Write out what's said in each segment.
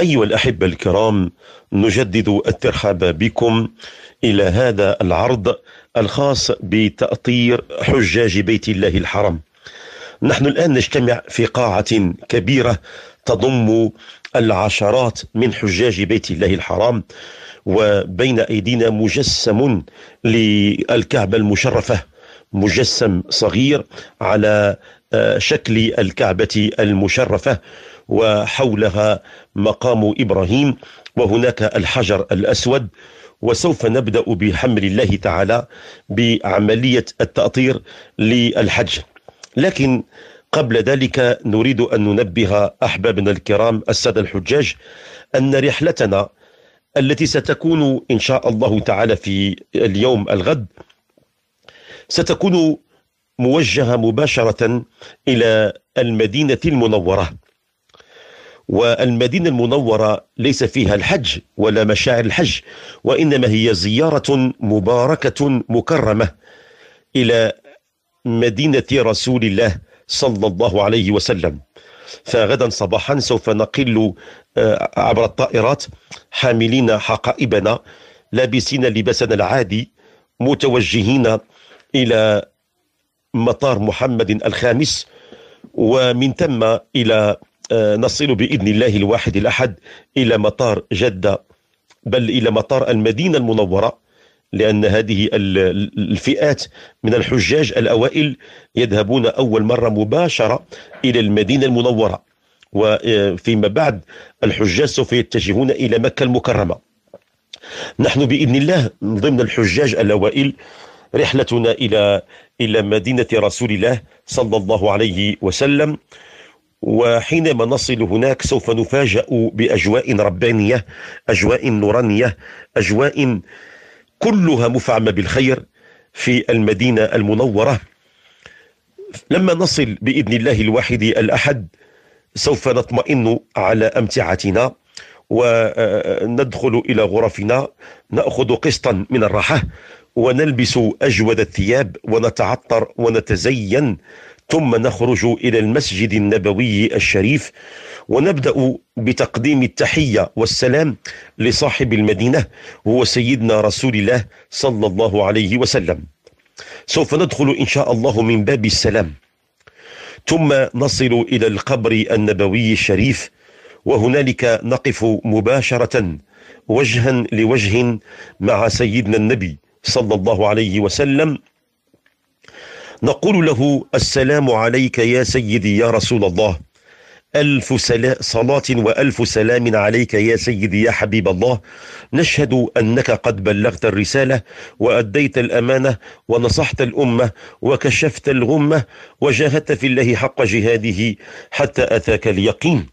أيها الأحبة الكرام نجدد الترحاب بكم إلى هذا العرض الخاص بتأطير حجاج بيت الله الحرم نحن الآن نجتمع في قاعة كبيرة تضم العشرات من حجاج بيت الله الحرام وبين أيدينا مجسم للكعبة المشرفة مجسم صغير على شكل الكعبة المشرفة وحولها مقام إبراهيم وهناك الحجر الأسود وسوف نبدأ بحمل الله تعالى بعملية التأطير للحج لكن قبل ذلك نريد أن ننبه أحبابنا الكرام السادة الحجاج أن رحلتنا التي ستكون إن شاء الله تعالى في اليوم الغد ستكون موجهه مباشره الى المدينه المنوره والمدينه المنوره ليس فيها الحج ولا مشاعر الحج وانما هي زياره مباركه مكرمه الى مدينه رسول الله صلى الله عليه وسلم فغدا صباحا سوف نقل آه، عبر الطائرات حاملين حقائبنا لابسين لباسنا العادي متوجهين الى مطار محمد الخامس ومن ثم إلى آه، نصل بإذن الله الواحد الأحد إلى مطار جدة بل إلى مطار المدينة المنورة لأن هذه الفئات من الحجاج الأوائل يذهبون أول مرة مباشرة إلى المدينة المنورة وفيما آه، بعد الحجاج سوف يتجهون إلى مكة المكرمة نحن بإذن الله ضمن الحجاج الأوائل رحلتنا إلى إلى مدينة رسول الله صلى الله عليه وسلم وحينما نصل هناك سوف نفاجأ بأجواء ربانية أجواء نورانية أجواء كلها مفعمة بالخير في المدينة المنورة لما نصل بإذن الله الواحد الأحد سوف نطمئن على أمتعتنا وندخل آه، آه، إلى غرفنا نأخذ قسطا من الراحة ونلبس أجود الثياب ونتعطر ونتزين ثم نخرج إلى المسجد النبوي الشريف ونبدأ بتقديم التحية والسلام لصاحب المدينة هو سيدنا رسول الله صلى الله عليه وسلم سوف ندخل إن شاء الله من باب السلام ثم نصل إلى القبر النبوي الشريف وهنالك نقف مباشرة وجها لوجه مع سيدنا النبي صلى الله عليه وسلم نقول له السلام عليك يا سيدي يا رسول الله ألف صلاة وألف سلام عليك يا سيدي يا حبيب الله نشهد أنك قد بلغت الرسالة وأديت الأمانة ونصحت الأمة وكشفت الغمة وجاهدت في الله حق جهاده حتى أتاك اليقين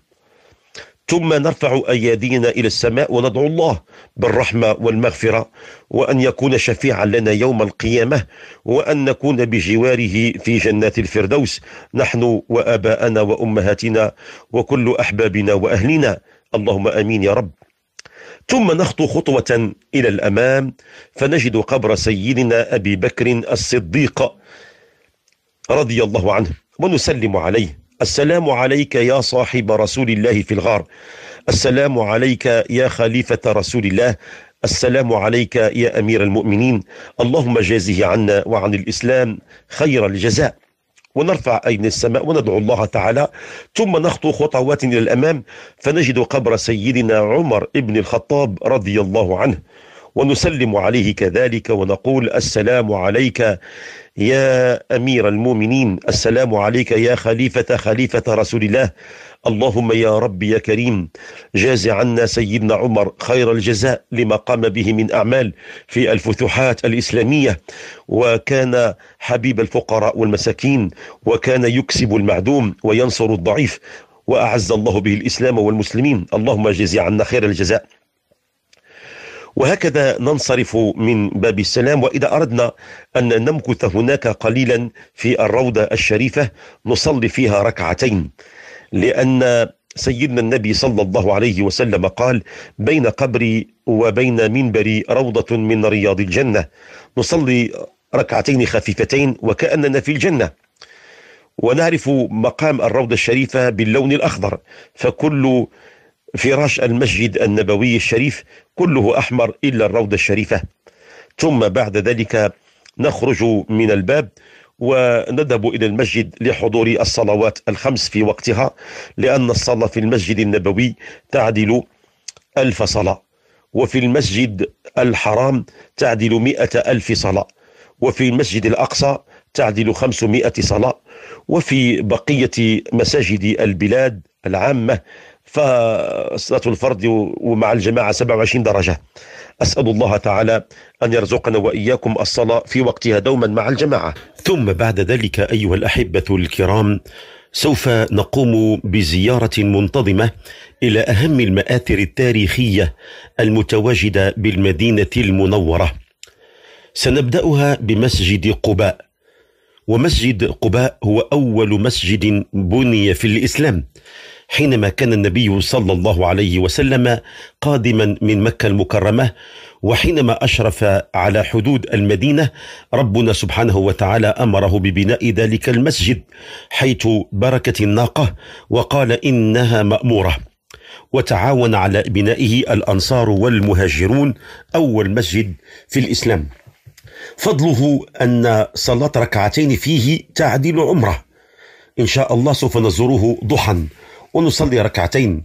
ثم نرفع أيادينا إلى السماء وندعو الله بالرحمة والمغفرة وأن يكون شفيعا لنا يوم القيامة وأن نكون بجواره في جنات الفردوس نحن وآباءنا وأمهاتنا وكل أحبابنا وأهلنا اللهم أمين يا رب ثم نخطو خطوة إلى الأمام فنجد قبر سيدنا أبي بكر الصديق رضي الله عنه ونسلم عليه السلام عليك يا صاحب رسول الله في الغار السلام عليك يا خليفة رسول الله السلام عليك يا أمير المؤمنين اللهم جازه عنا وعن الإسلام خير الجزاء ونرفع أين السماء وندعو الله تعالى ثم نخطو خطوات إلى الأمام فنجد قبر سيدنا عمر ابن الخطاب رضي الله عنه ونسلم عليه كذلك ونقول السلام عليك يا امير المؤمنين السلام عليك يا خليفه خليفه رسول الله اللهم يا رب يا كريم جاز عنا سيدنا عمر خير الجزاء لما قام به من اعمال في الفتوحات الاسلاميه وكان حبيب الفقراء والمساكين وكان يكسب المعدوم وينصر الضعيف واعز الله به الاسلام والمسلمين اللهم جزي عنا خير الجزاء وهكذا ننصرف من باب السلام وإذا أردنا أن نمكث هناك قليلا في الروضة الشريفة نصلي فيها ركعتين لأن سيدنا النبي صلى الله عليه وسلم قال بين قبري وبين منبري روضة من رياض الجنة نصلي ركعتين خفيفتين وكأننا في الجنة ونعرف مقام الروضة الشريفة باللون الأخضر فكل فراش المسجد النبوي الشريف كله أحمر إلا الروضة الشريفة ثم بعد ذلك نخرج من الباب ونذهب إلى المسجد لحضور الصلوات الخمس في وقتها لأن الصلاة في المسجد النبوي تعدل ألف صلاة وفي المسجد الحرام تعدل مئة ألف صلاة وفي المسجد الأقصى تعدل خمسمائة صلاة وفي بقية مساجد البلاد العامة فصلاة الفرد ومع الجماعة 27 درجة أسأل الله تعالى أن يرزقنا وإياكم الصلاة في وقتها دوما مع الجماعة ثم بعد ذلك أيها الأحبة الكرام سوف نقوم بزيارة منتظمة إلى أهم المآثر التاريخية المتواجدة بالمدينة المنورة سنبدأها بمسجد قباء ومسجد قباء هو أول مسجد بني في الإسلام حينما كان النبي صلى الله عليه وسلم قادما من مكة المكرمة وحينما أشرف على حدود المدينة ربنا سبحانه وتعالى أمره ببناء ذلك المسجد حيث بركت الناقة وقال إنها مأمورة وتعاون على بنائه الأنصار والمهاجرون أول مسجد في الإسلام فضله أن صلاة ركعتين فيه تعديل عمره إن شاء الله سوف نزوره ضحى ونصلي ركعتين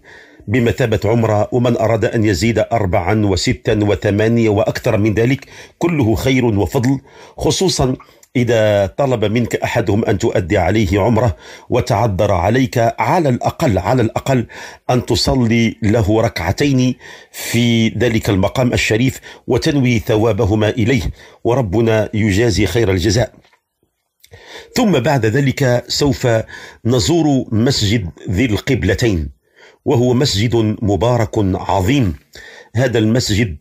بمثابة عمرة ومن أراد أن يزيد أربعا وستا وثمانية وأكثر من ذلك كله خير وفضل خصوصا إذا طلب منك أحدهم أن تؤدي عليه عمره وتعذر عليك على الأقل على الأقل أن تصلي له ركعتين في ذلك المقام الشريف وتنوي ثوابهما إليه وربنا يجازي خير الجزاء ثم بعد ذلك سوف نزور مسجد ذي القبلتين وهو مسجد مبارك عظيم هذا المسجد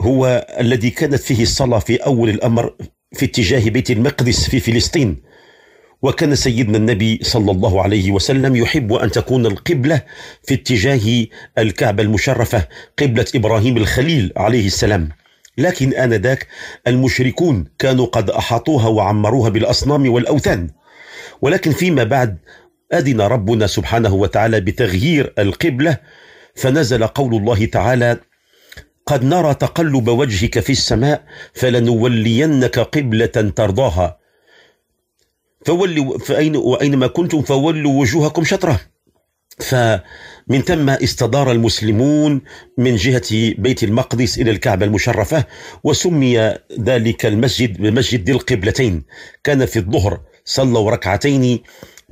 هو الذي كانت فيه الصلاه في اول الامر في اتجاه بيت المقدس في فلسطين وكان سيدنا النبي صلى الله عليه وسلم يحب ان تكون القبله في اتجاه الكعبه المشرفه قبله ابراهيم الخليل عليه السلام لكن آنذاك المشركون كانوا قد أحاطوها وعمروها بالأصنام والأوثان ولكن فيما بعد أذن ربنا سبحانه وتعالى بتغيير القبلة فنزل قول الله تعالى قد نرى تقلب وجهك في السماء فلنولينك قبلة ترضاها فولوا فأين وأينما كنتم فولوا وجوهكم شطره فمن ثم استدار المسلمون من جهة بيت المقدس إلى الكعبة المشرفة وسمي ذلك المسجد بمسجد ذي القبلتين كان في الظهر صلوا ركعتين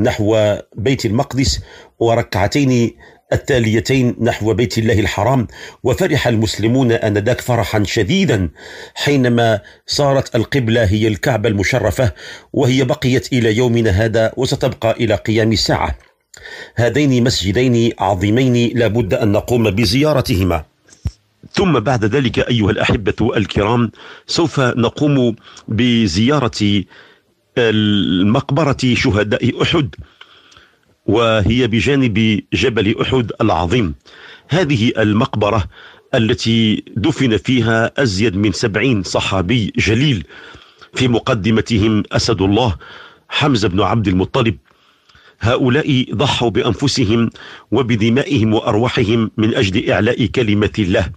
نحو بيت المقدس وركعتين التاليتين نحو بيت الله الحرام وفرح المسلمون انذاك فرحا شديدا حينما صارت القبله هي الكعبه المشرفه وهي بقيت الى يومنا هذا وستبقى الى قيام الساعه هذين مسجدين عظيمين لابد ان نقوم بزيارتهما ثم بعد ذلك ايها الاحبه الكرام سوف نقوم بزياره المقبره شهداء احد وهي بجانب جبل احد العظيم هذه المقبره التي دفن فيها ازيد من سبعين صحابي جليل في مقدمتهم اسد الله حمزه بن عبد المطلب هؤلاء ضحوا بأنفسهم وبدمائهم وأرواحهم من أجل إعلاء كلمة الله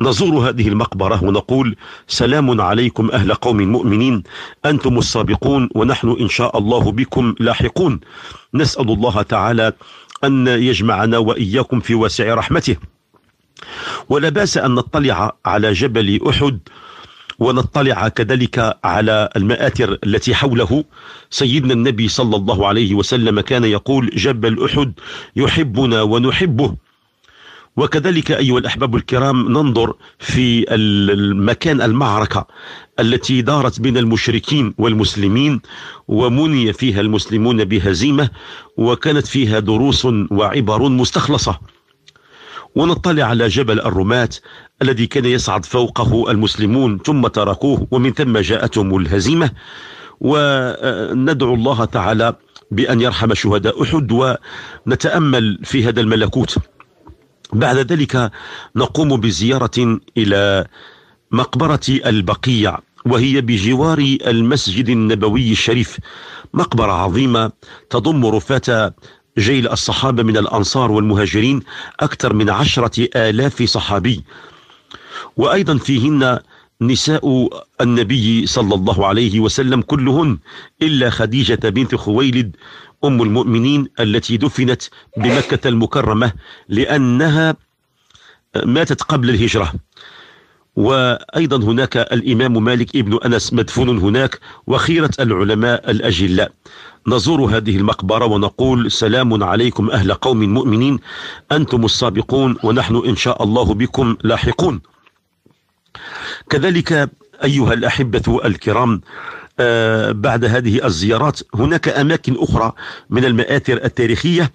نزور هذه المقبرة ونقول سلام عليكم أهل قوم مؤمنين أنتم السابقون ونحن إن شاء الله بكم لاحقون نسأل الله تعالى أن يجمعنا وإياكم في واسع رحمته ولا باس أن نطلع على جبل أحد ونطلع كذلك على المآثر التي حوله سيدنا النبي صلى الله عليه وسلم كان يقول جبل أحد يحبنا ونحبه وكذلك أيها الأحباب الكرام ننظر في المكان المعركة التي دارت بين المشركين والمسلمين ومني فيها المسلمون بهزيمة وكانت فيها دروس وعبر مستخلصة ونطلع على جبل الرمات الذي كان يصعد فوقه المسلمون ثم تركوه ومن ثم جاءتهم الهزيمة وندعو الله تعالى بأن يرحم شهداء أحد ونتأمل في هذا الملكوت بعد ذلك نقوم بزيارة إلى مقبرة البقيع وهي بجوار المسجد النبوي الشريف مقبرة عظيمة تضم رفات جيل الصحابة من الأنصار والمهاجرين أكثر من عشرة آلاف صحابي وأيضا فيهن نساء النبي صلى الله عليه وسلم كلهن إلا خديجة بنت خويلد أم المؤمنين التي دفنت بمكة المكرمة لأنها ماتت قبل الهجرة وأيضا هناك الإمام مالك ابن أنس مدفون هناك وخيرة العلماء الأجلاء نزور هذه المقبرة ونقول سلام عليكم أهل قوم مؤمنين أنتم السابقون ونحن إن شاء الله بكم لاحقون كذلك أيها الأحبة الكرام آه، بعد هذه الزيارات هناك أماكن أخرى من المآثر التاريخية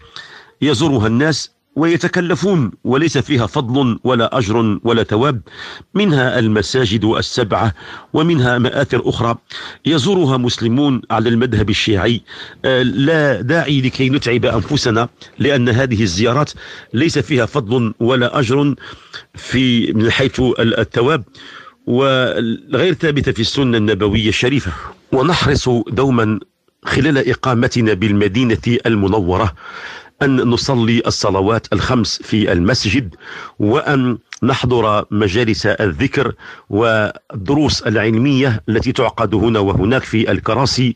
يزورها الناس ويتكلفون وليس فيها فضل ولا أجر ولا تواب منها المساجد السبعة ومنها مآثر أخرى يزورها مسلمون على المذهب الشيعي آه، لا داعي لكي نتعب أنفسنا لأن هذه الزيارات ليس فيها فضل ولا أجر في من حيث التواب وغير ثابتة في السنة النبوية الشريفة ونحرص دوما خلال إقامتنا بالمدينة المنورة أن نصلي الصلوات الخمس في المسجد وأن نحضر مجالس الذكر والدروس العلمية التي تعقد هنا وهناك في الكراسي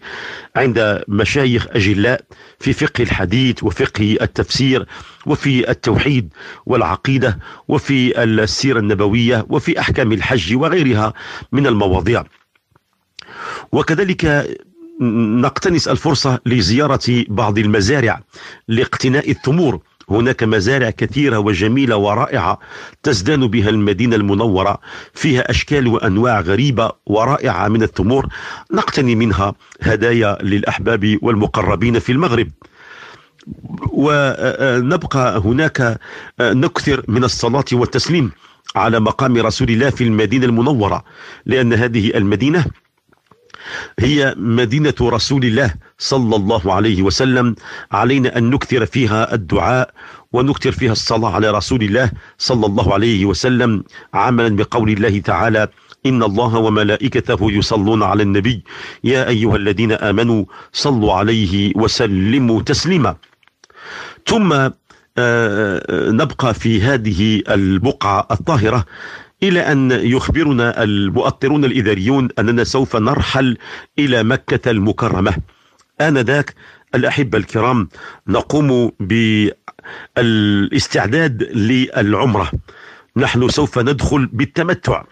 عند مشايخ أجلاء في فقه الحديث وفقه التفسير وفي التوحيد والعقيدة وفي السيرة النبوية وفي أحكام الحج وغيرها من المواضيع وكذلك نقتنص الفرصة لزيارة بعض المزارع لاقتناء الثمور هناك مزارع كثيرة وجميلة ورائعة تزدان بها المدينة المنورة فيها أشكال وأنواع غريبة ورائعة من الثمور نقتني منها هدايا للأحباب والمقربين في المغرب ونبقى هناك نكثر من الصلاة والتسليم على مقام رسول الله في المدينة المنورة لأن هذه المدينة هي مدينة رسول الله صلى الله عليه وسلم علينا أن نكثر فيها الدعاء ونكثر فيها الصلاة على رسول الله صلى الله عليه وسلم عملا بقول الله تعالى إن الله وملائكته يصلون على النبي يا أيها الذين آمنوا صلوا عليه وسلموا تسليما ثم آه، آه، نبقى في هذه البقعة الطاهرة إلى أن يخبرنا المؤطرون الإداريون أننا سوف نرحل إلى مكة المكرمة آنذاك الأحبة الكرام نقوم بالاستعداد للعمرة نحن سوف ندخل بالتمتع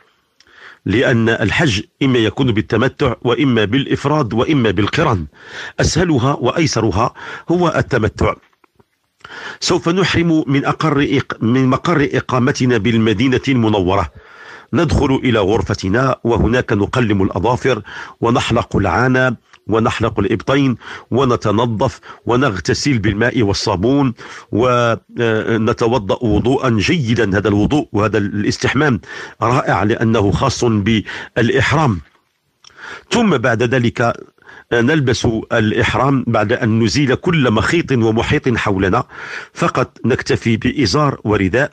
لأن الحج إما يكون بالتمتع وإما بالإفراد وإما بالقران أسهلها وأيسرها هو التمتع سوف نحرم من, أقر من مقر إقامتنا بالمدينة المنورة ندخل إلى غرفتنا وهناك نقلم الأظافر ونحلق العانة ونحلق الإبطين ونتنظف ونغتسل بالماء والصابون ونتوضأ آه، وضوءا جيدا هذا الوضوء وهذا الاستحمام رائع لأنه خاص بالإحرام ثم بعد ذلك نلبس الإحرام بعد أن نزيل كل مخيط ومحيط حولنا فقط نكتفي بإزار ورداء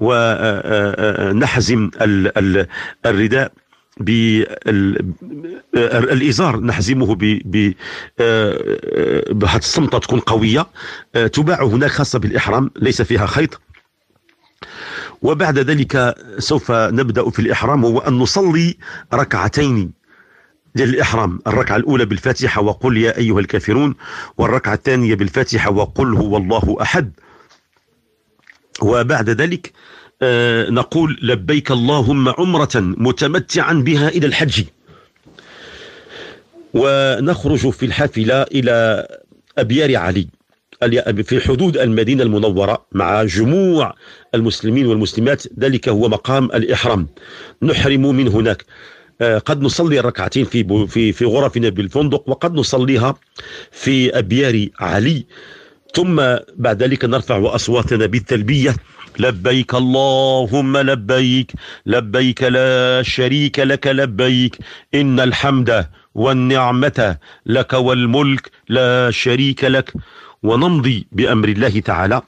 ونحزم آه، آه، آه، الرداء بالازار نحزمه بواحد الصمته تكون قويه تباع هناك خاصه بالاحرام ليس فيها خيط وبعد ذلك سوف نبدا في الاحرام هو ان نصلي ركعتين ديال الإحرام الركعة الأولى بالفاتحة وقل يا أيها الكافرون والركعة الثانية بالفاتحة وقل هو الله أحد وبعد ذلك آه نقول لبيك اللهم عمرة متمتعا بها إلى الحج ونخرج في الحافلة إلى أبيار علي في حدود المدينة المنورة مع جموع المسلمين والمسلمات ذلك هو مقام الإحرام نحرم من هناك آه، قد نصلي الركعتين في في في غرفنا بالفندق وقد نصليها في ابيار علي ثم بعد ذلك نرفع اصواتنا بالتلبيه لبيك اللهم لبيك لبيك لا شريك لك لبيك ان الحمد والنعمه لك والملك لا شريك لك ونمضي بامر الله تعالى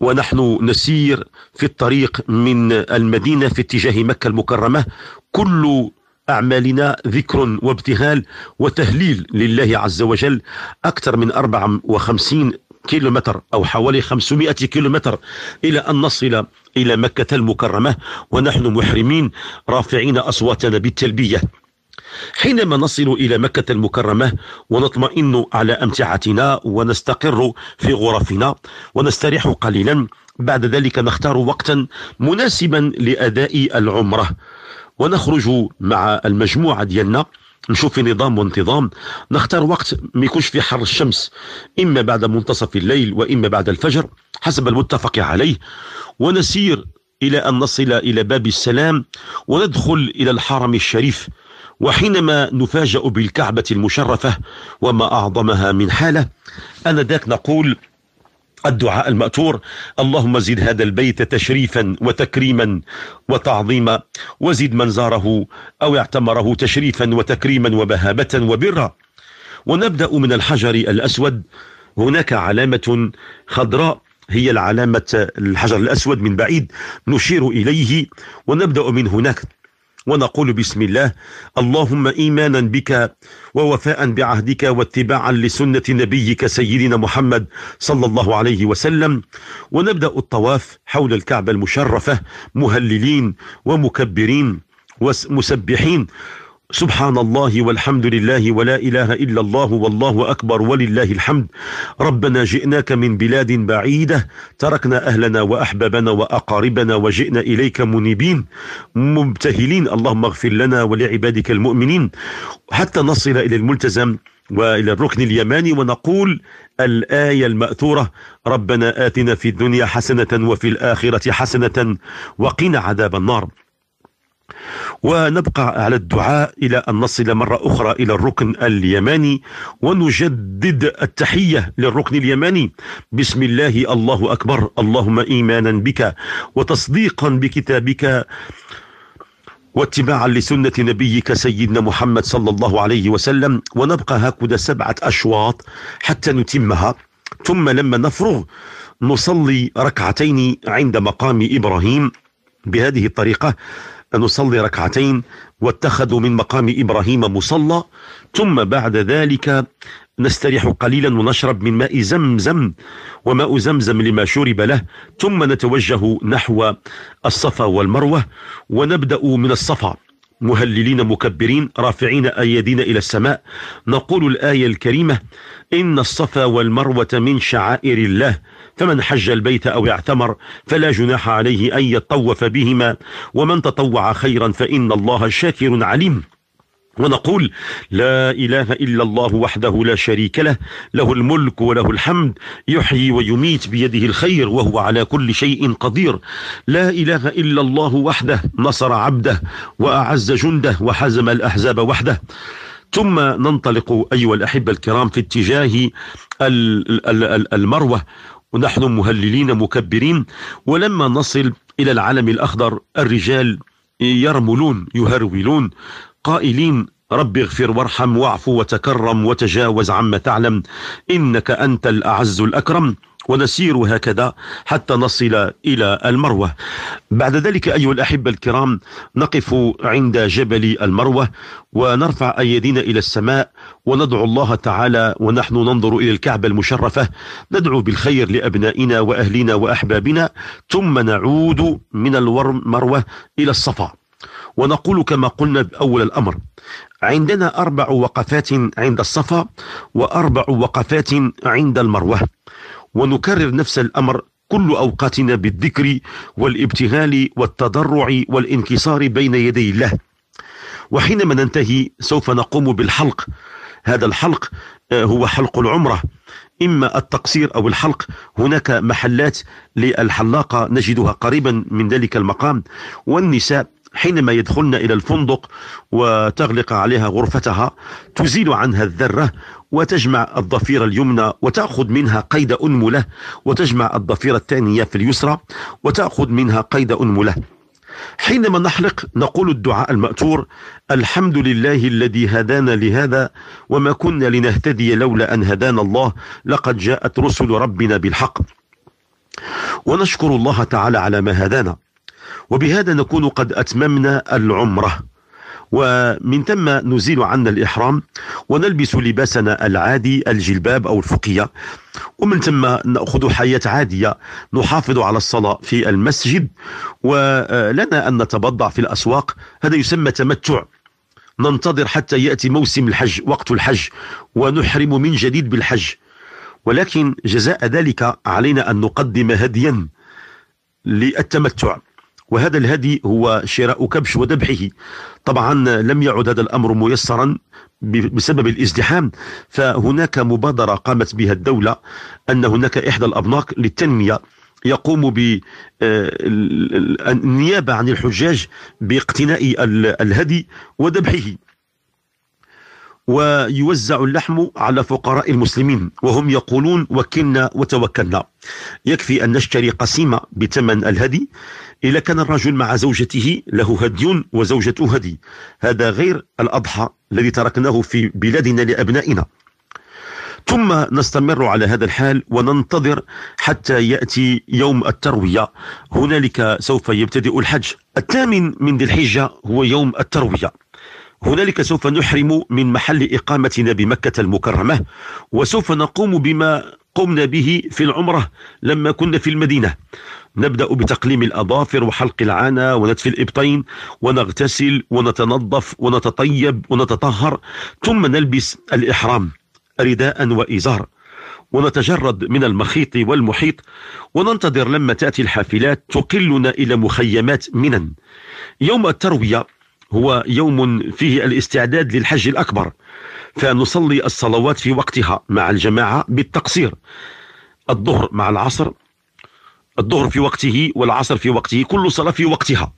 ونحن نسير في الطريق من المدينة في اتجاه مكة المكرمة كل أعمالنا ذكر وابتهال وتهليل لله عز وجل أكثر من 54 كيلومتر أو حوالي 500 كيلومتر إلى أن نصل إلى مكة المكرمة ونحن محرمين رافعين أصواتنا بالتلبية حينما نصل إلى مكة المكرمة ونطمئن على أمتعتنا ونستقر في غرفنا ونستريح قليلا بعد ذلك نختار وقتا مناسبا لأداء العمرة ونخرج مع المجموعة ديالنا نشوف في نظام وانتظام نختار وقت ما يكونش في حر الشمس إما بعد منتصف الليل وإما بعد الفجر حسب المتفق عليه ونسير إلى أن نصل إلى باب السلام وندخل إلى الحرم الشريف وحينما نفاجأ بالكعبة المشرفة وما أعظمها من حالة أنا ذاك نقول الدعاء المأتور اللهم زد هذا البيت تشريفا وتكريما وتعظيما وزد من زاره أو اعتمره تشريفا وتكريما وبهابة وبرا ونبدأ من الحجر الأسود هناك علامة خضراء هي العلامة الحجر الأسود من بعيد نشير إليه ونبدأ من هناك ونقول بسم الله اللهم إيمانا بك ووفاء بعهدك واتباعا لسنة نبيك سيدنا محمد صلى الله عليه وسلم ونبدأ الطواف حول الكعبة المشرفة مهللين ومكبرين ومسبحين سبحان الله والحمد لله ولا إله إلا الله والله أكبر ولله الحمد ربنا جئناك من بلاد بعيدة تركنا أهلنا وأحبابنا وأقاربنا وجئنا إليك منيبين مبتهلين اللهم اغفر لنا ولعبادك المؤمنين حتى نصل إلى الملتزم وإلى الركن اليماني ونقول الآية المأثورة ربنا آتنا في الدنيا حسنة وفي الآخرة حسنة وقنا عذاب النار ونبقى على الدعاء إلى أن نصل مرة أخرى إلى الركن اليماني ونجدد التحية للركن اليماني بسم الله الله أكبر اللهم إيمانا بك وتصديقا بكتابك واتباعا لسنة نبيك سيدنا محمد صلى الله عليه وسلم ونبقى هكذا سبعة أشواط حتى نتمها ثم لما نفرغ نصلي ركعتين عند مقام إبراهيم بهذه الطريقة نصلي ركعتين واتخذوا من مقام إبراهيم مصلى ثم بعد ذلك نستريح قليلا ونشرب من ماء زمزم وماء زمزم لما شرب له ثم نتوجه نحو الصفا والمروة ونبدأ من الصفا مهللين مكبرين رافعين أيدينا إلى السماء نقول الآية الكريمة إن الصفا والمروة من شعائر الله فمن حج البيت أو اعتمر فلا جناح عليه أن يطوف بهما ومن تطوع خيرا فإن الله شاكر عليم ونقول لا إله إلا الله وحده لا شريك له له الملك وله الحمد يحيي ويميت بيده الخير وهو على كل شيء قدير لا إله إلا الله وحده نصر عبده وأعز جنده وحزم الأحزاب وحده ثم ننطلق أيها الأحبة الكرام في اتجاه المروة ونحن مهللين مكبرين ولما نصل إلى العلم الأخضر الرجال يرملون يهرولون قائلين رب اغفر وارحم واعف وتكرم وتجاوز عما تعلم إنك أنت الأعز الأكرم ونسير هكذا حتى نصل إلى المروة بعد ذلك أيها الأحبة الكرام نقف عند جبل المروة ونرفع أيدينا إلى السماء وندعو الله تعالى ونحن ننظر إلى الكعبة المشرفة ندعو بالخير لأبنائنا وأهلنا وأحبابنا ثم نعود من المروة إلى الصفا ونقول كما قلنا بأول الأمر عندنا أربع وقفات عند الصفا وأربع وقفات عند المروة ونكرر نفس الأمر كل أوقاتنا بالذكر والابتهال والتضرع والانكسار بين يدي الله وحينما ننتهي سوف نقوم بالحلق هذا الحلق آه، هو حلق العمرة إما التقصير أو الحلق هناك محلات للحلاقة نجدها قريبا من ذلك المقام والنساء حينما يدخلن إلى الفندق وتغلق عليها غرفتها تزيل عنها الذرة وتجمع الضفيرة اليمنى وتأخذ منها قيد أنملة وتجمع الضفيرة الثانية في اليسرى وتأخذ منها قيد أنملة حينما نحلق نقول الدعاء المأتور الحمد لله الذي هدانا لهذا وما كنا لنهتدي لولا أن هدانا الله لقد جاءت رسل ربنا بالحق ونشكر الله تعالى على ما هدانا وبهذا نكون قد أتممنا العمرة ومن ثم نزيل عنا الإحرام ونلبس لباسنا العادي الجلباب أو الفقية ومن ثم نأخذ حياة عادية نحافظ على الصلاة في المسجد ولنا أن نتبضع في الأسواق هذا يسمى تمتع ننتظر حتى يأتي موسم الحج وقت الحج ونحرم من جديد بالحج ولكن جزاء ذلك علينا أن نقدم هديا للتمتع وهذا الهدي هو شراء كبش وذبحه طبعا لم يعد هذا الأمر ميسرا بسبب الازدحام فهناك مبادرة قامت بها الدولة أن هناك إحدى الأبناك للتنمية يقوم بالنيابة آه، عن الحجاج باقتناء الهدي وذبحه ويوزع اللحم على فقراء المسلمين وهم يقولون وكلنا وتوكلنا يكفي أن نشتري قسيمة بثمن الهدي إذا كان الرجل مع زوجته له هدي وزوجته هدي هذا غير الأضحى الذي تركناه في بلادنا لأبنائنا ثم نستمر على هذا الحال وننتظر حتى يأتي يوم التروية هنالك سوف يبتدئ الحج الثامن من ذي الحجة هو يوم التروية هنالك سوف نحرم من محل إقامتنا بمكة المكرمة وسوف نقوم بما قمنا به في العمرة لما كنا في المدينة نبدأ بتقليم الأظافر وحلق العانة ونتف الإبطين ونغتسل ونتنظف ونتطيب ونتطهر ثم نلبس الإحرام رداء وإزار ونتجرد من المخيط والمحيط وننتظر لما تأتي الحافلات تقلنا إلى مخيمات منن يوم التروية هو يوم فيه الاستعداد للحج الأكبر فنصلي الصلوات في وقتها مع الجماعة بالتقصير الظهر مع العصر الظهر في وقته والعصر في وقته كل صلاة في وقتها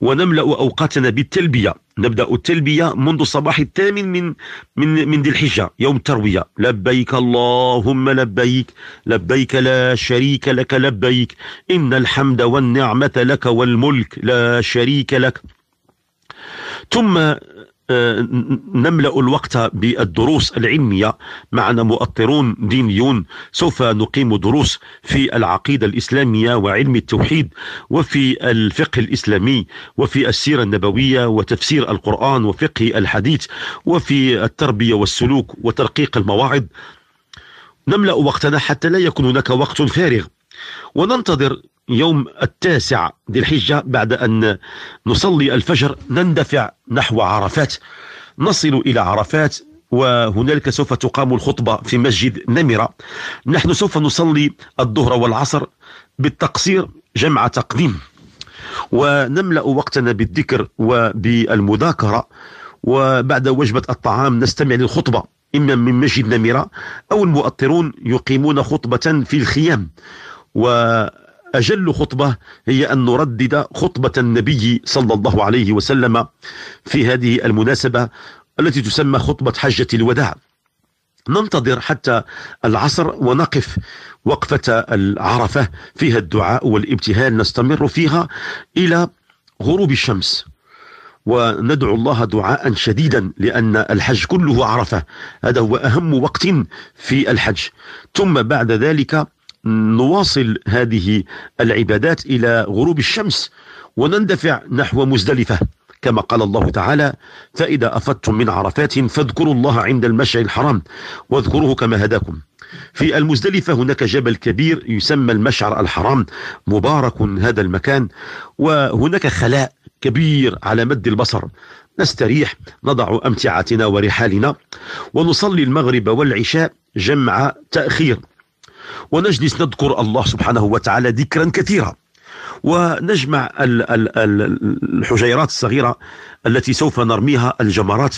ونملأ أوقاتنا بالتلبية نبدأ التلبية منذ صباح الثامن من من من ذي الحجة يوم التروية لبيك اللهم لبيك لبيك لا شريك لك لبيك إن الحمد والنعمة لك والملك لا شريك لك ثم آه، نملا الوقت بالدروس العلميه معنا مؤطرون دينيون سوف نقيم دروس في العقيده الاسلاميه وعلم التوحيد وفي الفقه الاسلامي وفي السيره النبويه وتفسير القران وفقه الحديث وفي التربيه والسلوك وترقيق المواعظ نملا وقتنا حتى لا يكون هناك وقت فارغ وننتظر يوم التاسع ذي الحجة بعد أن نصلي الفجر نندفع نحو عرفات نصل إلى عرفات وهنالك سوف تقام الخطبة في مسجد نمرة نحن سوف نصلي الظهر والعصر بالتقصير جمع تقديم ونملأ وقتنا بالذكر وبالمذاكرة وبعد وجبة الطعام نستمع للخطبة إما من مسجد نمرة أو المؤطرون يقيمون خطبة في الخيام و أجل خطبة هي أن نردد خطبة النبي صلى الله عليه وسلم في هذه المناسبة التي تسمى خطبة حجة الوداع ننتظر حتى العصر ونقف وقفة العرفة فيها الدعاء والابتهال نستمر فيها إلى غروب الشمس وندعو الله دعاء شديدا لأن الحج كله عرفة هذا هو أهم وقت في الحج ثم بعد ذلك نواصل هذه العبادات إلى غروب الشمس ونندفع نحو مزدلفة كما قال الله تعالى فإذا أفدتم من عرفات فاذكروا الله عند المشعر الحرام واذكروه كما هداكم في المزدلفة هناك جبل كبير يسمى المشعر الحرام مبارك هذا المكان وهناك خلاء كبير على مد البصر نستريح نضع أمتعتنا ورحالنا ونصلي المغرب والعشاء جمع تأخير ونجلس نذكر الله سبحانه وتعالى ذكرا كثيرا ونجمع الحجيرات الصغيرة التي سوف نرميها الجمرات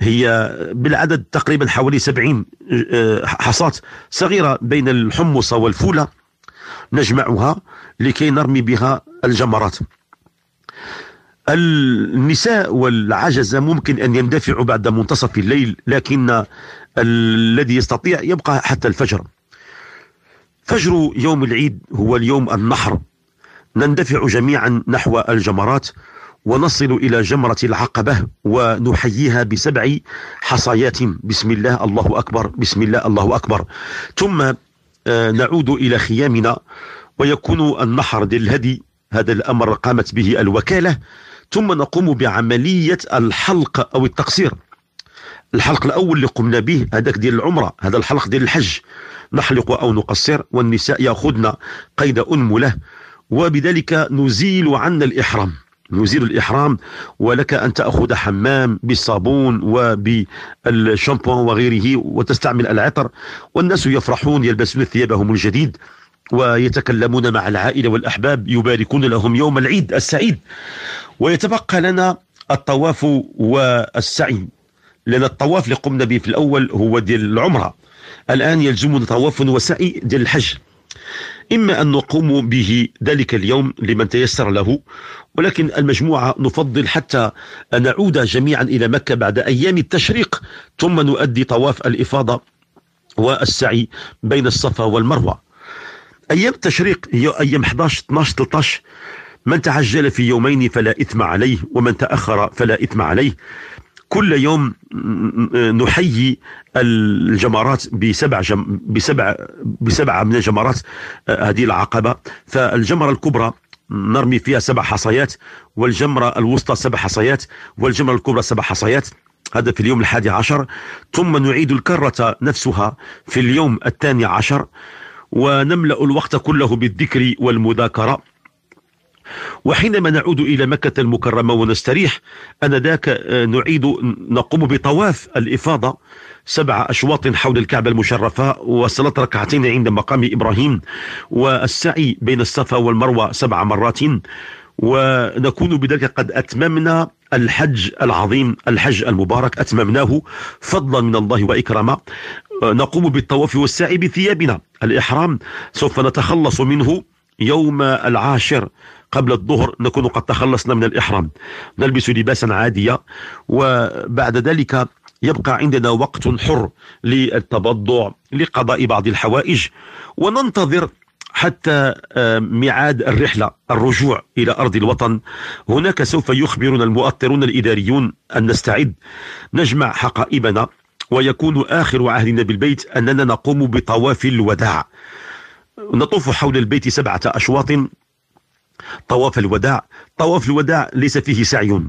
هي بالعدد تقريبا حوالي 70 آه، حصاة صغيرة بين الحمص والفولة نجمعها لكي نرمي بها الجمرات النساء والعجزة ممكن أن يندفعوا بعد منتصف الليل لكن الذي يستطيع يبقى حتى الفجر فجر يوم العيد هو اليوم النحر نندفع جميعا نحو الجمرات ونصل إلى جمرة العقبة ونحييها بسبع حصايات بسم الله الله أكبر بسم الله الله أكبر ثم آه، نعود إلى خيامنا ويكون النحر للهدي هذا الأمر قامت به الوكالة ثم نقوم بعملية الحلق أو التقصير الحلق الأول اللي قمنا به هذاك ديال العمرة هذا الحلق ديال الحج نحلق أو نقصر والنساء يأخذن قيد أنملة وبذلك نزيل عنا الإحرام نزيل الإحرام ولك أن تأخذ حمام بالصابون وبالشامبوان وغيره وتستعمل العطر والناس يفرحون يلبسون ثيابهم الجديد ويتكلمون مع العائلة والأحباب يباركون لهم يوم العيد السعيد ويتبقى لنا الطواف والسعي لأن الطواف اللي قمنا به في الأول هو ديال العمرة الآن يلزمنا طواف وسعي ديال الحج إما أن نقوم به ذلك اليوم لمن تيسر له ولكن المجموعة نفضل حتى نعود جميعا إلى مكة بعد أيام التشريق ثم نؤدي طواف الإفاضة والسعي بين الصفا والمروة أيام التشريق هي أيام 11 12 13 من تعجل في يومين فلا إثم عليه ومن تأخر فلا إثم عليه كل يوم نحيي الجمرات بسبع جم بسبع بسبعه من الجمرات آه، هذه العقبه فالجمره الكبرى نرمي فيها سبع حصيات والجمره الوسطى سبع حصيات والجمره الكبرى سبع حصيات هذا في اليوم الحادي عشر ثم نعيد الكرة نفسها في اليوم الثاني عشر ونملأ الوقت كله بالذكر والمذاكرة وحينما نعود إلى مكة المكرمة ونستريح أنذاك آه، نعيد نقوم بطواف الإفاضة سبع أشواط حول الكعبة المشرفة وصلاة ركعتين عند مقام إبراهيم والسعي بين الصفا والمروة سبع مرات ونكون بذلك قد أتممنا الحج العظيم الحج المبارك أتممناه فضلا من الله وإكرامه آه، نقوم بالطواف والسعي بثيابنا الإحرام سوف نتخلص منه يوم العاشر قبل الظهر نكون قد تخلصنا من الإحرام نلبس لباسا عادية وبعد ذلك يبقى عندنا وقت حر للتبضع لقضاء بعض الحوائج وننتظر حتى آه، ميعاد الرحلة الرجوع إلى أرض الوطن هناك سوف يخبرنا المؤطرون الإداريون أن نستعد نجمع حقائبنا ويكون آخر عهدنا بالبيت أننا نقوم بطواف الوداع نطوف حول البيت سبعة أشواط طواف الوداع طواف الوداع ليس فيه سعي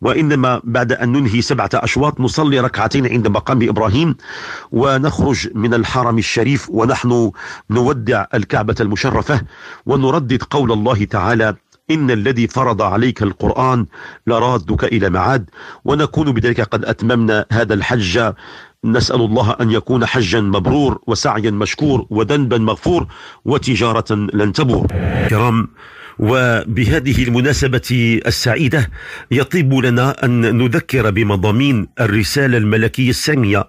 وإنما بعد أن ننهي سبعة أشواط نصلي ركعتين عند مقام إبراهيم ونخرج من الحرم الشريف ونحن نودع الكعبة المشرفة ونردد قول الله تعالى إن الذي فرض عليك القرآن لرادك إلى معاد ونكون بذلك قد أتممنا هذا الحج نسأل الله أن يكون حجا مبرور وسعيا مشكور وذنبا مغفور وتجارة لن تبور كرام وبهذه المناسبة السعيدة يطيب لنا أن نذكر بمضامين الرسالة الملكية السامية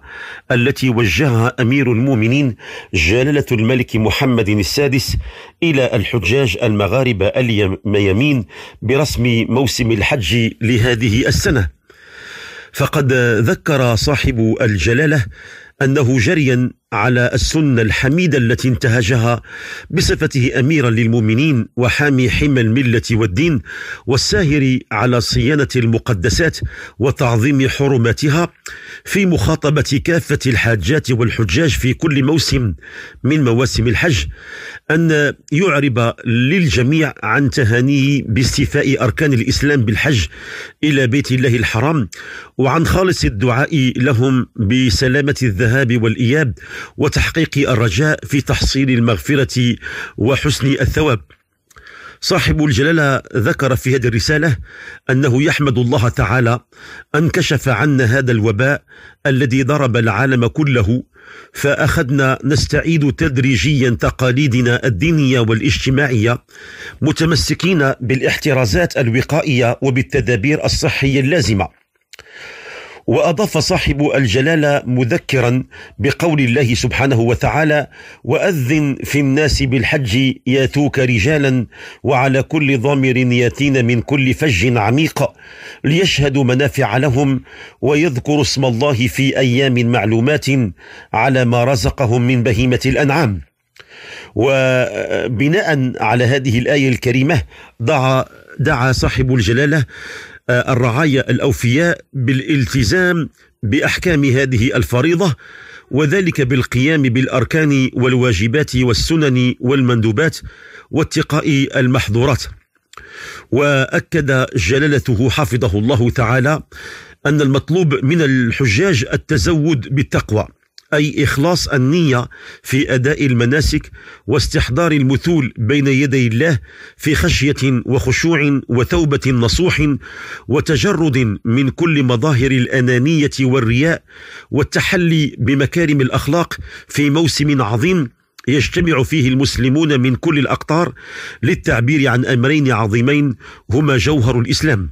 التي وجهها أمير المؤمنين جلالة الملك محمد السادس إلى الحجاج المغاربة اليمين برسم موسم الحج لهذه السنة فقد ذكر صاحب الجلالة أنه جريا على السنة الحميدة التي انتهجها بصفته أميرا للمؤمنين وحامي حمى الملة والدين والساهر على صيانة المقدسات وتعظيم حرماتها في مخاطبة كافة الحاجات والحجاج في كل موسم من مواسم الحج أن يعرب للجميع عن تهانيه باستيفاء أركان الإسلام بالحج إلى بيت الله الحرام وعن خالص الدعاء لهم بسلامة الذهاب والإياب وتحقيق الرجاء في تحصيل المغفرة وحسن الثواب صاحب الجلالة ذكر في هذه الرسالة أنه يحمد الله تعالى أن كشف عنا هذا الوباء الذي ضرب العالم كله فأخذنا نستعيد تدريجيا تقاليدنا الدينية والاجتماعية متمسكين بالاحترازات الوقائية وبالتدابير الصحية اللازمة واضاف صاحب الجلاله مذكرا بقول الله سبحانه وتعالى واذن في الناس بالحج ياتوك رجالا وعلى كل ضامر ياتين من كل فج عميق ليشهدوا منافع لهم ويذكروا اسم الله في ايام معلومات على ما رزقهم من بهيمه الانعام وبناء على هذه الايه الكريمه دعا دعا صاحب الجلاله آه، الرعايا الاوفياء بالالتزام باحكام هذه الفريضه وذلك بالقيام بالاركان والواجبات والسنن والمندوبات واتقاء المحظورات واكد جلالته حفظه الله تعالى ان المطلوب من الحجاج التزود بالتقوى أي إخلاص النية في أداء المناسك واستحضار المثول بين يدي الله في خشية وخشوع وتوبة نصوح وتجرد من كل مظاهر الأنانية والرياء والتحلي بمكارم الأخلاق في موسم عظيم يجتمع فيه المسلمون من كل الأقطار للتعبير عن أمرين عظيمين هما جوهر الإسلام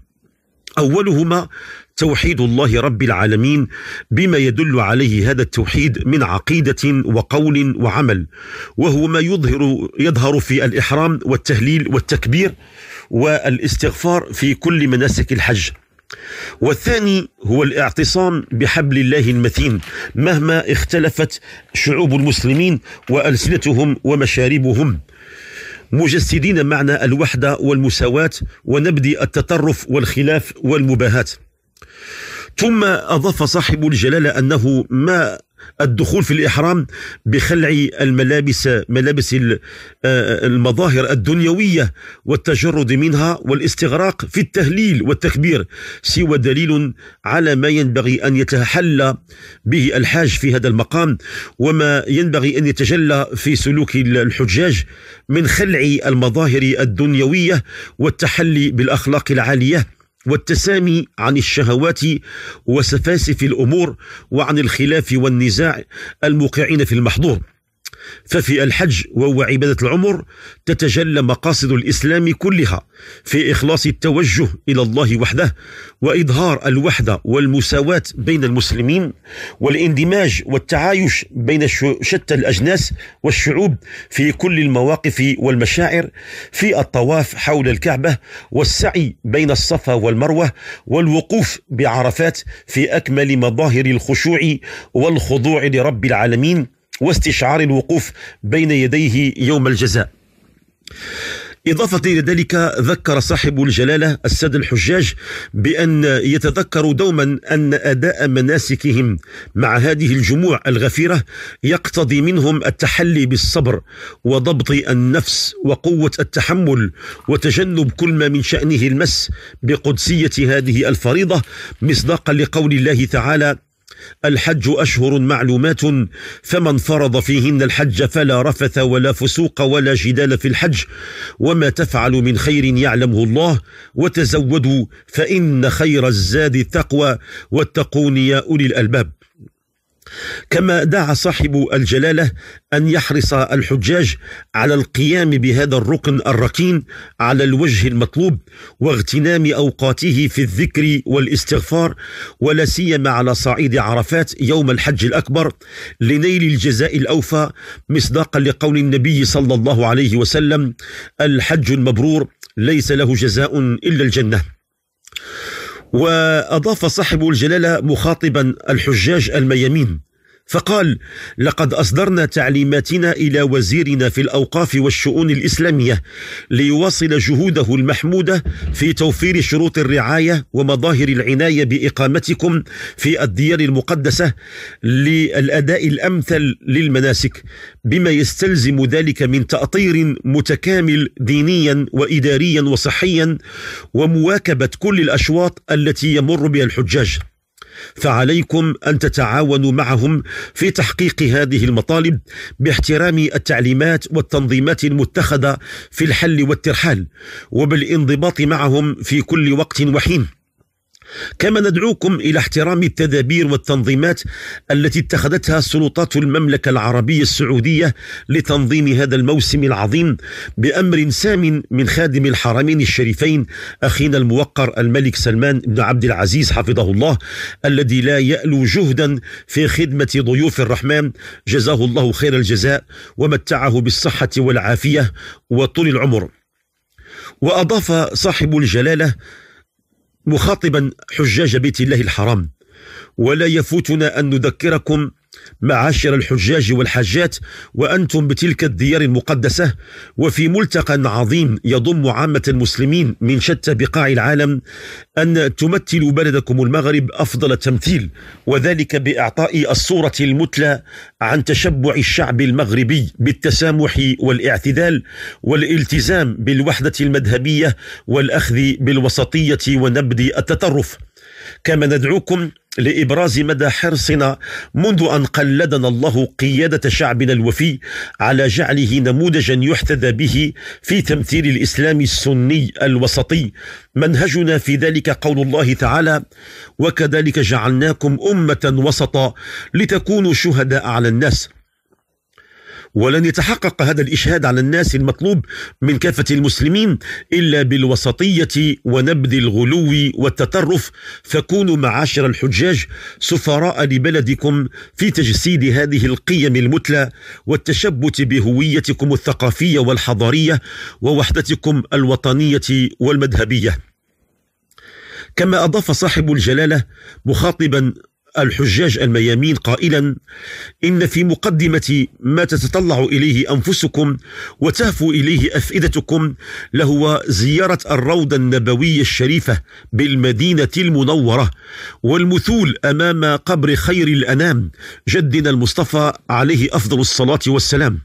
أولهما توحيد الله رب العالمين بما يدل عليه هذا التوحيد من عقيده وقول وعمل وهو ما يظهر يظهر في الاحرام والتهليل والتكبير والاستغفار في كل مناسك الحج والثاني هو الاعتصام بحبل الله المتين مهما اختلفت شعوب المسلمين والسنتهم ومشاربهم مجسدين معنى الوحده والمساواه ونبذ التطرف والخلاف والمباهات ثم أضاف صاحب الجلالة أنه ما الدخول في الإحرام بخلع الملابس ملابس آه، آه، المظاهر الدنيوية والتجرد منها والاستغراق في التهليل والتكبير سوى دليل على ما ينبغي أن يتحلى به الحاج في هذا المقام وما ينبغي أن يتجلى في سلوك الحجاج من خلع المظاهر الدنيوية والتحلي بالأخلاق العالية والتسامي عن الشهوات وسفاسف الامور وعن الخلاف والنزاع الموقعين في المحظور ففي الحج وهو عبادة العمر تتجلى مقاصد الإسلام كلها في إخلاص التوجه إلى الله وحده وإظهار الوحدة والمساواة بين المسلمين والاندماج والتعايش بين شتى الأجناس والشعوب في كل المواقف والمشاعر في الطواف حول الكعبة والسعي بين الصفا والمروة والوقوف بعرفات في أكمل مظاهر الخشوع والخضوع لرب العالمين واستشعار الوقوف بين يديه يوم الجزاء إضافة إلى ذلك ذكر صاحب الجلالة السادة الحجاج بأن يتذكروا دوما أن أداء مناسكهم مع هذه الجموع الغفيرة يقتضي منهم التحلي بالصبر وضبط النفس وقوة التحمل وتجنب كل ما من شأنه المس بقدسية هذه الفريضة مصداقا لقول الله تعالى الحج أشهر معلومات فمن فرض فيهن الحج فلا رفث ولا فسوق ولا جدال في الحج وما تفعل من خير يعلمه الله وتزودوا فإن خير الزاد التقوى واتقون يا أولي الألباب كما دعا صاحب الجلاله ان يحرص الحجاج على القيام بهذا الركن الركين على الوجه المطلوب واغتنام اوقاته في الذكر والاستغفار ولا سيما على صعيد عرفات يوم الحج الاكبر لنيل الجزاء الاوفى مصداقا لقول النبي صلى الله عليه وسلم الحج المبرور ليس له جزاء الا الجنه وأضاف صاحب الجلالة مخاطبا الحجاج الميامين فقال لقد أصدرنا تعليماتنا إلى وزيرنا في الأوقاف والشؤون الإسلامية ليواصل جهوده المحمودة في توفير شروط الرعاية ومظاهر العناية بإقامتكم في الديار المقدسة للأداء الأمثل للمناسك بما يستلزم ذلك من تأطير متكامل دينيا وإداريا وصحيا ومواكبة كل الأشواط التي يمر بها الحجاج فعليكم ان تتعاونوا معهم في تحقيق هذه المطالب باحترام التعليمات والتنظيمات المتخذه في الحل والترحال وبالانضباط معهم في كل وقت وحين كما ندعوكم الى احترام التدابير والتنظيمات التي اتخذتها سلطات المملكه العربيه السعوديه لتنظيم هذا الموسم العظيم بامر سام من خادم الحرمين الشريفين اخينا الموقر الملك سلمان بن عبد العزيز حفظه الله الذي لا يالو جهدا في خدمه ضيوف الرحمن جزاه الله خير الجزاء ومتعه بالصحه والعافيه وطول العمر واضاف صاحب الجلاله مخاطبا حجاج بيت الله الحرام ولا يفوتنا أن نذكركم معاشر الحجاج والحاجات وأنتم بتلك الديار المقدسة وفي ملتقى عظيم يضم عامة المسلمين من شتى بقاع العالم أن تمثلوا بلدكم المغرب أفضل تمثيل وذلك بإعطاء الصورة المتلى عن تشبع الشعب المغربي بالتسامح والاعتدال والالتزام بالوحدة المذهبية والأخذ بالوسطية ونبذ التطرف كما ندعوكم لابراز مدى حرصنا منذ ان قلدنا الله قياده شعبنا الوفي على جعله نموذجا يحتذى به في تمثيل الاسلام السني الوسطي منهجنا في ذلك قول الله تعالى وكذلك جعلناكم امه وسطا لتكونوا شهداء على الناس ولن يتحقق هذا الإشهاد على الناس المطلوب من كافة المسلمين إلا بالوسطية ونبذ الغلو والتطرف فكونوا معاشر الحجاج سفراء لبلدكم في تجسيد هذه القيم المتلى والتشبت بهويتكم الثقافية والحضارية ووحدتكم الوطنية والمذهبية كما أضاف صاحب الجلالة مخاطبا الحجاج الميامين قائلا إن في مقدمة ما تتطلع إليه أنفسكم وتهفو إليه أفئدتكم لهو زيارة الروضة النبوية الشريفة بالمدينة المنورة والمثول أمام قبر خير الأنام جدنا المصطفى عليه أفضل الصلاة والسلام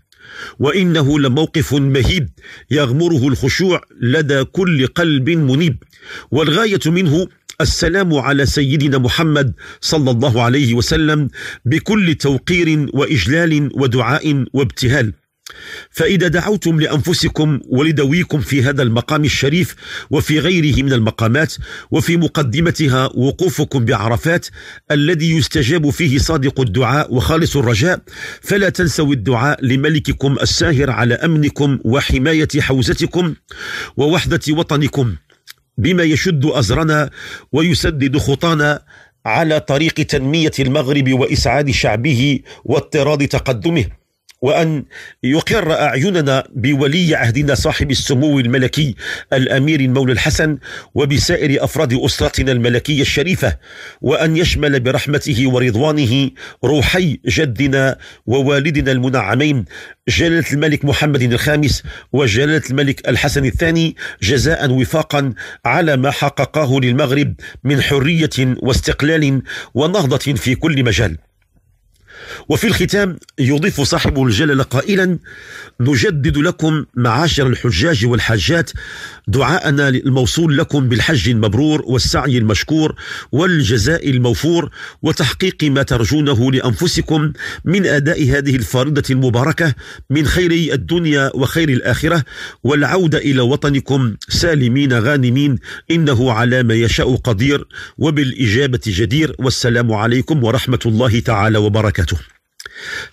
وانه لموقف مهيب يغمره الخشوع لدى كل قلب منيب والغايه منه السلام على سيدنا محمد صلى الله عليه وسلم بكل توقير واجلال ودعاء وابتهال فإذا دعوتم لأنفسكم ولدويكم في هذا المقام الشريف وفي غيره من المقامات وفي مقدمتها وقوفكم بعرفات الذي يستجاب فيه صادق الدعاء وخالص الرجاء فلا تنسوا الدعاء لملككم الساهر على أمنكم وحماية حوزتكم ووحدة وطنكم بما يشد أزرنا ويسدد خطانا على طريق تنمية المغرب وإسعاد شعبه واضطراد تقدمه وأن يقر أعيننا بولي عهدنا صاحب السمو الملكي الأمير المولى الحسن وبسائر أفراد أسرتنا الملكية الشريفة وأن يشمل برحمته ورضوانه روحي جدنا ووالدنا المنعمين جلالة الملك محمد الخامس وجلالة الملك الحسن الثاني جزاء وفاقا على ما حققه للمغرب من حرية واستقلال ونهضة في كل مجال وفي الختام يضيف صاحب الجلالة قائلا نجدد لكم معاشر الحجاج والحاجات دعاءنا الموصول لكم بالحج المبرور والسعي المشكور والجزاء الموفور وتحقيق ما ترجونه لانفسكم من اداء هذه الفريضه المباركه من خير الدنيا وخير الاخره والعوده الى وطنكم سالمين غانمين انه على ما يشاء قدير وبالاجابه جدير والسلام عليكم ورحمه الله تعالى وبركاته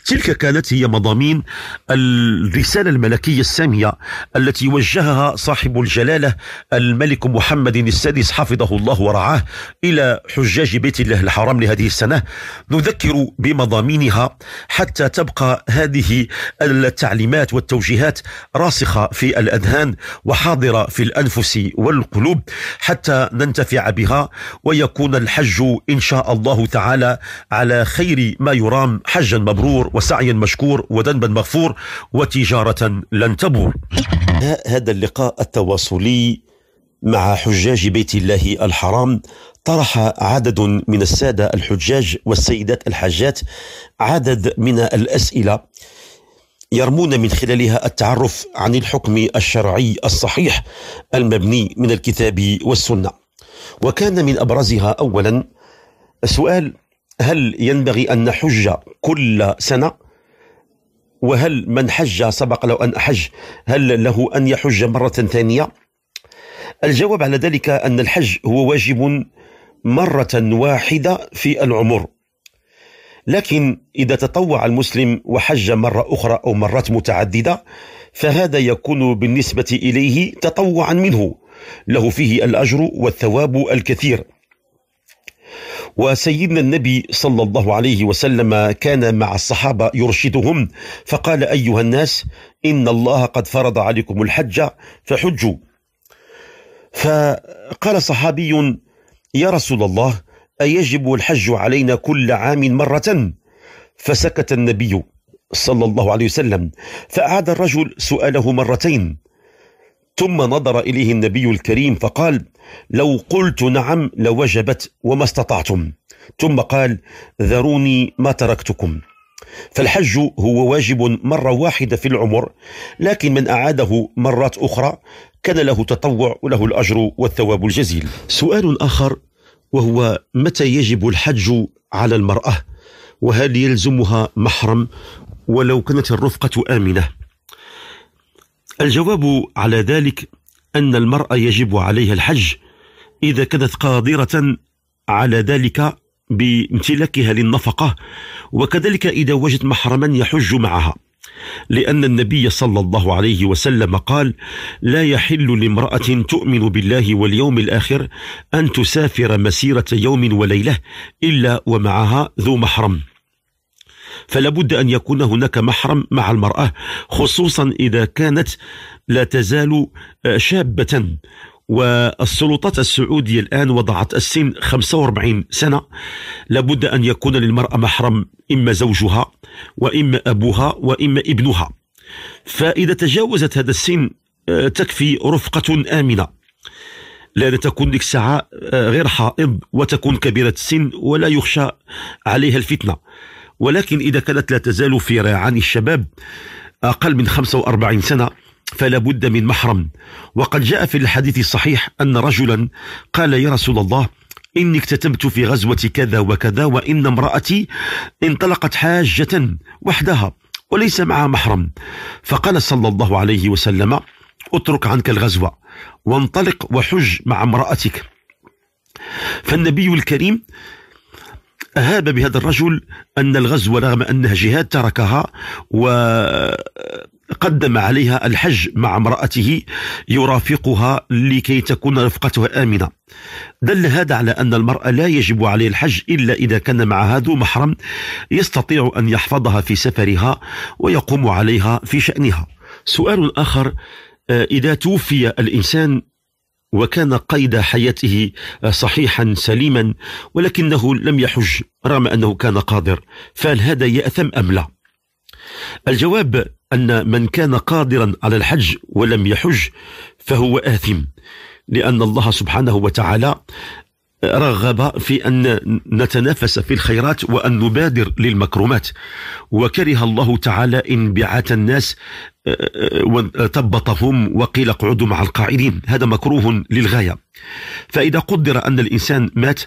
تلك كانت هي مضامين الرسالة الملكية السامية التي وجهها صاحب الجلالة الملك محمد السادس حفظه الله ورعاه إلى حجاج بيت الله الحرام لهذه السنة نذكر بمضامينها حتى تبقى هذه التعليمات والتوجيهات راسخة في الأذهان وحاضرة في الأنفس والقلوب حتى ننتفع بها ويكون الحج إن شاء الله تعالى على خير ما يرام حجا مباركا مبرور وسعي مشكور وذنبا مغفور وتجارة لن تبور هذا اللقاء التواصلي مع حجاج بيت الله الحرام طرح عدد من السادة الحجاج والسيدات الحاجات عدد من الأسئلة يرمون من خلالها التعرف عن الحكم الشرعي الصحيح المبني من الكتاب والسنة وكان من أبرزها أولا سؤال هل ينبغي أن نحج كل سنة وهل من حج سبق له أن أحج هل له أن يحج مرة ثانية الجواب على ذلك أن الحج هو واجب مرة واحدة في العمر لكن إذا تطوع المسلم وحج مرة أخرى أو مرات متعددة فهذا يكون بالنسبة إليه تطوعا منه له فيه الأجر والثواب الكثير وسيدنا النبي صلى الله عليه وسلم كان مع الصحابة يرشدهم فقال أيها الناس إن الله قد فرض عليكم الحج فحجوا فقال صحابي يا رسول الله أيجب الحج علينا كل عام مرة فسكت النبي صلى الله عليه وسلم فأعاد الرجل سؤاله مرتين ثم نظر إليه النبي الكريم فقال لو قلت نعم لوجبت وما استطعتم ثم قال ذروني ما تركتكم فالحج هو واجب مرة واحدة في العمر لكن من أعاده مرات أخرى كان له تطوع وله الأجر والثواب الجزيل سؤال آخر وهو متى يجب الحج على المرأة وهل يلزمها محرم ولو كانت الرفقة آمنة الجواب على ذلك أن المرأة يجب عليها الحج إذا كانت قادرة على ذلك بامتلاكها للنفقة وكذلك إذا وجدت محرما يحج معها لأن النبي صلى الله عليه وسلم قال لا يحل لامرأة تؤمن بالله واليوم الآخر أن تسافر مسيرة يوم وليلة إلا ومعها ذو محرم فلا بد أن يكون هناك محرم مع المرأة خصوصا إذا كانت لا تزال آه، شابة والسلطات السعودية الآن وضعت السن 45 سنة لابد أن يكون للمرأة محرم إما زوجها وإما أبوها وإما ابنها فإذا تجاوزت هذا السن آه، تكفي رفقة آمنة لأن تكون لك ساعة آه، غير حائض وتكون كبيرة السن ولا يخشى عليها الفتنة ولكن إذا كانت لا تزال في ريعان الشباب أقل من 45 سنة فلا بد من محرم وقد جاء في الحديث الصحيح أن رجلا قال يا رسول الله إني اكتتبت في غزوة كذا وكذا وإن امرأتي انطلقت حاجة وحدها وليس معها محرم فقال صلى الله عليه وسلم اترك عنك الغزوة وانطلق وحج مع امرأتك فالنبي الكريم هاب بهذا الرجل أن الغزو رغم أنها جهاد تركها و قدم عليها الحج مع امرأته يرافقها لكي تكون رفقتها آمنة دل هذا على أن المرأة لا يجب عليه الحج إلا إذا كان معها ذو محرم يستطيع أن يحفظها في سفرها ويقوم عليها في شأنها سؤال آخر آه، إذا توفي الإنسان وكان قيد حياته آه، صحيحا سليما ولكنه لم يحج رغم أنه كان قادر فهل هذا يأثم أم لا الجواب أن من كان قادرا على الحج ولم يحج فهو آثم لأن الله سبحانه وتعالى رغب في أن نتنافس في الخيرات وأن نبادر للمكرمات وكره الله تعالى انبعاث الناس آه، آه، آه، وثبطهم وقيل اقعدوا مع القاعدين هذا مكروه للغاية فإذا قدر أن الإنسان مات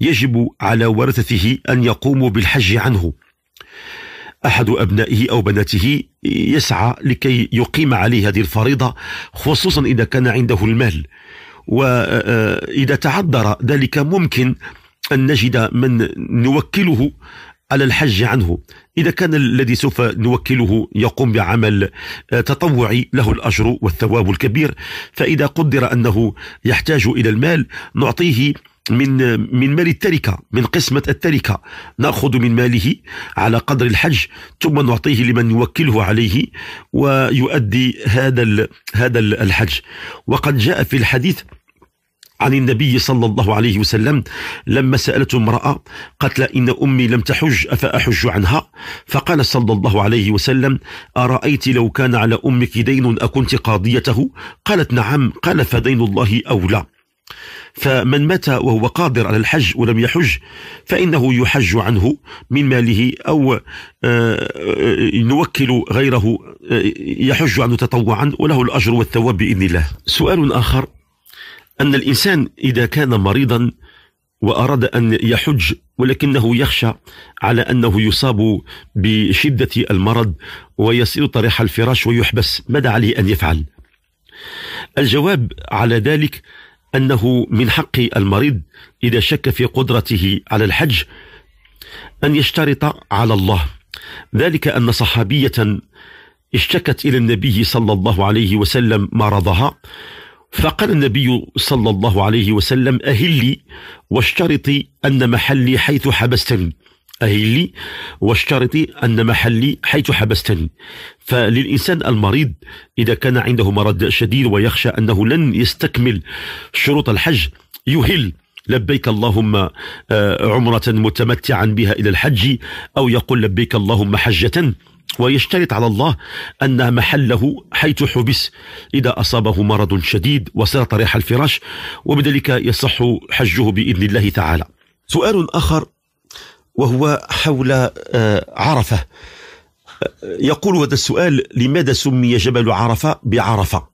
يجب على ورثته أن يقوموا بالحج عنه أحد أبنائه أو بناته يسعى لكي يقيم عليه هذه الفريضة خصوصا إذا كان عنده المال وإذا تعذر ذلك ممكن أن نجد من نوكله على الحج عنه إذا كان الذي سوف نوكله يقوم بعمل آه، تطوعي له الأجر والثواب الكبير فإذا قدر أنه يحتاج إلى المال نعطيه من من مال التركة من قسمة التركة نأخذ من ماله على قدر الحج ثم نعطيه لمن نوكله عليه ويؤدي هذا هذا الحج وقد جاء في الحديث عن النبي صلى الله عليه وسلم لما سألته امرأة قالت إن أمي لم تحج أفأحج عنها فقال صلى الله عليه وسلم أرأيت لو كان على أمك دين أكنت قاضيته قالت نعم قال فدين الله أولى فمن مات وهو قادر على الحج ولم يحج فإنه يحج عنه من ماله أو آه، آه، نوكل غيره آه، يحج عنه تطوعا وله الأجر والثواب بإذن الله سؤال آخر أن الإنسان إذا كان مريضا وأراد أن يحج ولكنه يخشى على أنه يصاب بشدة المرض ويصير طريح الفراش ويحبس ماذا عليه أن يفعل الجواب على ذلك أنه من حق المريض إذا شك في قدرته على الحج أن يشترط على الله ذلك أن صحابية اشتكت إلى النبي صلى الله عليه وسلم مرضها فقال النبي صلى الله عليه وسلم أهلي واشترطي أن محلي حيث حبستني أهلي واشترطي أن محلي حيث حبستني فللإنسان المريض إذا كان عنده مرض شديد ويخشى أنه لن يستكمل شروط الحج يهل لبيك اللهم آه، عمرة متمتعا بها إلى الحج أو يقول لبيك اللهم حجة ويشترط على الله أن محله حيث حبس إذا أصابه مرض شديد وسرط ريح الفراش وبذلك يصح حجه بإذن الله تعالى سؤال آخر وهو حول آه، عرفة يقول هذا السؤال لماذا سمي جبل عرفة بعرفة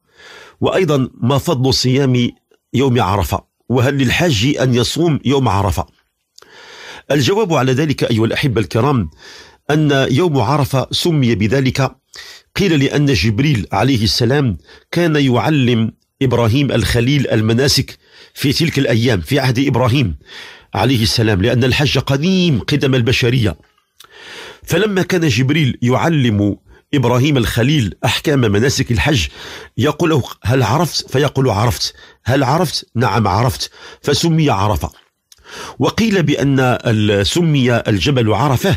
وأيضا ما فضل صيام يوم عرفة وهل للحاج أن يصوم يوم عرفة الجواب على ذلك أيها الأحبة الكرام أن يوم عرفة سمي بذلك قيل لأن جبريل عليه السلام كان يعلم إبراهيم الخليل المناسك في تلك الأيام في عهد إبراهيم عليه السلام لأن الحج قديم قدم البشرية فلما كان جبريل يعلم إبراهيم الخليل أحكام مناسك الحج يقول هل عرفت فيقول عرفت هل عرفت نعم عرفت فسمي عرفه وقيل بأن سمي الجبل عرفة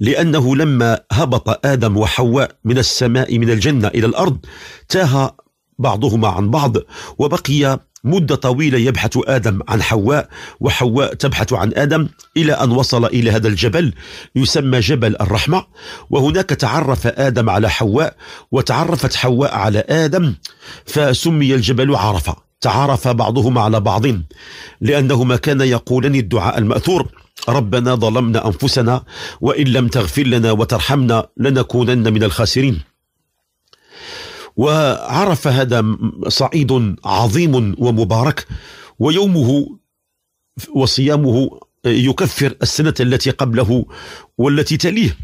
لأنه لما هبط آدم وحواء من السماء من الجنة إلى الأرض تاه بعضهما عن بعض وبقي مدة طويلة يبحث آدم عن حواء وحواء تبحث عن آدم إلى أن وصل إلى هذا الجبل يسمى جبل الرحمة وهناك تعرف آدم على حواء وتعرفت حواء على آدم فسمي الجبل عرفة تعارف بعضهما على بعض لأنهما كان يقولان الدعاء المأثور ربنا ظلمنا أنفسنا وإن لم تغفر لنا وترحمنا لنكونن من الخاسرين وعرف هذا صعيد عظيم ومبارك ويومه وصيامه يكفر السنة التي قبله والتي تليه